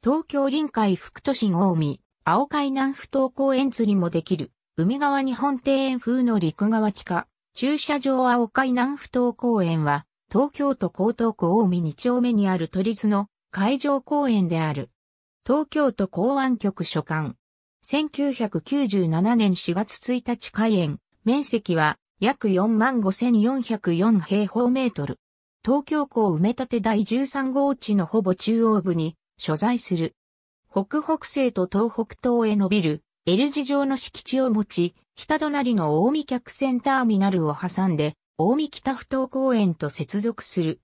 東京臨海副都心大見、青海南不登公園釣りもできる、海側日本庭園風の陸側地下、駐車場青海南不登公園は、東京都江東区大見二丁目にある都立の海上公園である。東京都港湾局所管。1997年4月1日開園、面積は約45,404平方メートル。東京港埋め立て第13号地のほぼ中央部に、所在する。北北西と東北東へ伸びる L 字状の敷地を持ち、北隣の大見客船ターミナルを挟んで、大見北不頭公園と接続する。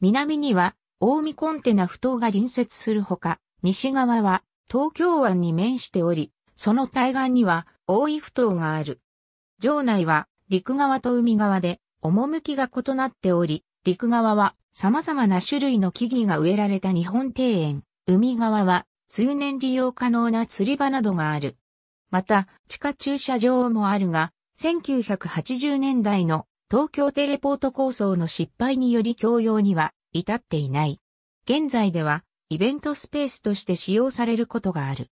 南には、大見コンテナ不頭が隣接するほか、西側は東京湾に面しており、その対岸には大井不頭がある。城内は陸側と海側で趣が異なっており、陸側は様々な種類の木々が植えられた日本庭園。海側は通年利用可能な釣り場などがある。また、地下駐車場もあるが、1980年代の東京テレポート構想の失敗により共用には至っていない。現在ではイベントスペースとして使用されることがある。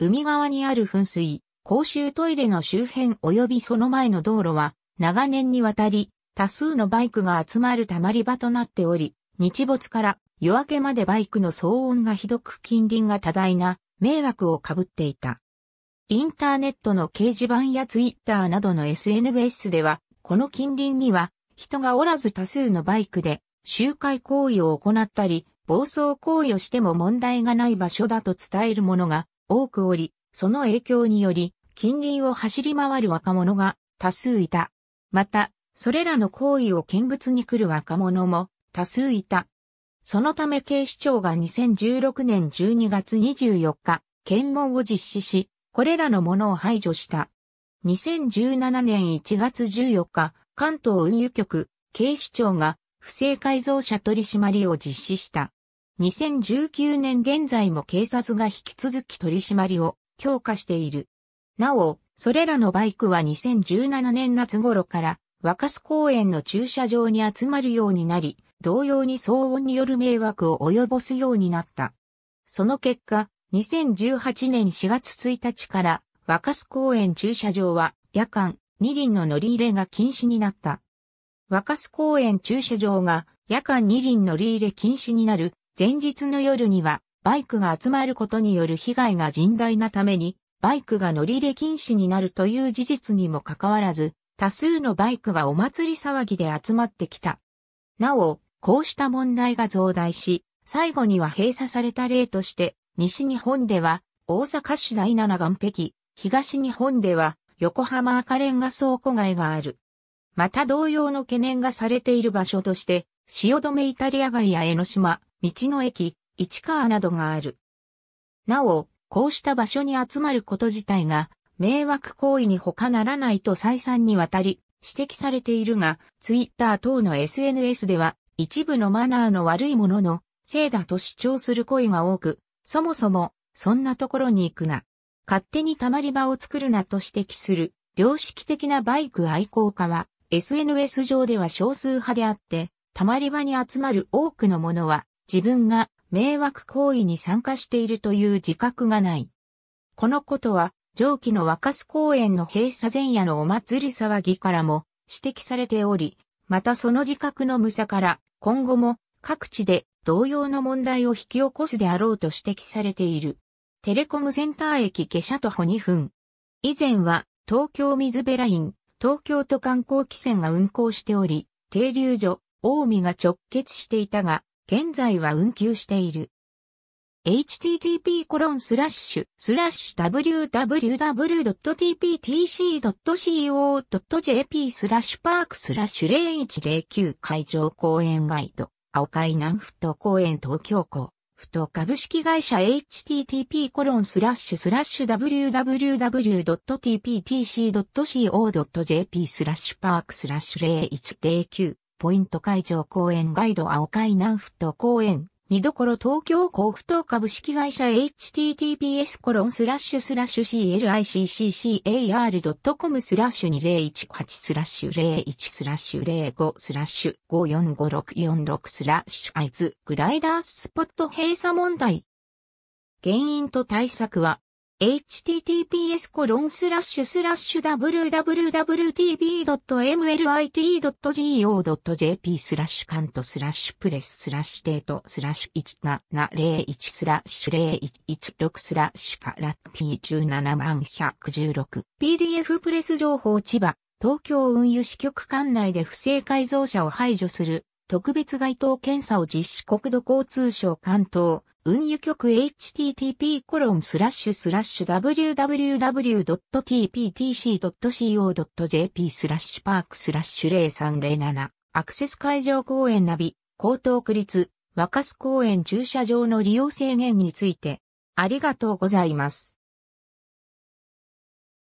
海側にある噴水、公衆トイレの周辺及びその前の道路は長年にわたり多数のバイクが集まる溜まり場となっており、日没から夜明けまでバイクの騒音がひどく近隣が多大な迷惑をかぶっていた。インターネットの掲示板やツイッターなどの SNS では、この近隣には人がおらず多数のバイクで周回行為を行ったり、暴走行為をしても問題がない場所だと伝えるものが多くおり、その影響により、近隣を走り回る若者が多数いた。また、それらの行為を見物に来る若者も多数いた。そのため警視庁が2016年12月24日、検問を実施し、これらのものを排除した。2017年1月14日、関東運輸局、警視庁が不正改造車取締りを実施した。2019年現在も警察が引き続き取締りを強化している。なお、それらのバイクは2017年夏頃から若洲公園の駐車場に集まるようになり、同様に騒音による迷惑を及ぼすようになった。その結果、2018年4月1日から若洲公園駐車場は夜間二輪の乗り入れが禁止になった。若洲公園駐車場が夜間二輪乗り入れ禁止になる前日の夜にはバイクが集まることによる被害が甚大なためにバイクが乗り入れ禁止になるという事実にもかかわらず多数のバイクがお祭り騒ぎで集まってきた。なお、こうした問題が増大し、最後には閉鎖された例として、西日本では大阪市第七岸壁、東日本では横浜赤レンガ倉庫街がある。また同様の懸念がされている場所として、汐留イタリア街や江ノ島、道の駅、市川などがある。なお、こうした場所に集まること自体が、迷惑行為に他ならないと再三にわたり指摘されているが、ツイッター等の SNS では一部のマナーの悪いものの、せいだと主張する声が多く、そもそも、そんなところに行くな。勝手に溜まり場を作るなと指摘する、良識的なバイク愛好家は、SNS 上では少数派であって、溜まり場に集まる多くの者は、自分が迷惑行為に参加しているという自覚がない。このことは、上記の若洲公園の閉鎖前夜のお祭り騒ぎからも指摘されており、またその自覚の無さから、今後も各地で同様の問題を引き起こすであろうと指摘されている。テレコムセンター駅下車徒歩2分。以前は東京水辺ライン、東京都観光汽船が運行しており、停留所、大見が直結していたが、現在は運休している。http コロンスラッシュスラッシュ www.tptc.co.jp スラッシュパークスラッシュ0109会場公演ガイド青海南ふ頭公演東京港ふと株式会社 http コロンスラッシュスラッシュ www.tptc.co.jp スラッシュパークスラッシュ0109ポイント会場公演ガイド青海南ふ頭公演見どころ東京交不等株式会社 https コロンスラッシュスラッシュ clicccar.com スラッシュ2018スラッシュ01スラッシュ05スラッシュ545646スラッシュアイズグライダーススポット閉鎖問題原因と対策は https コロンスラッシュスラッシュ www.tb.mlit.go.jp スラッシュカントスラッシュプレススラッシュデートスラッシュ1701スラッシュ0116スラッシュカラッ P17 万 116PDF プレス情報千葉東京運輸支局管内で不正改造車を排除する特別該当検査を実施国土交通省関東運輸局 http://www.tptc.co.jp コロンススララッッシシュュスラッシュパークスラッシュ0307アクセス会場公園ナビ江東区立若洲公園駐車場の利用制限についてありがとうございます。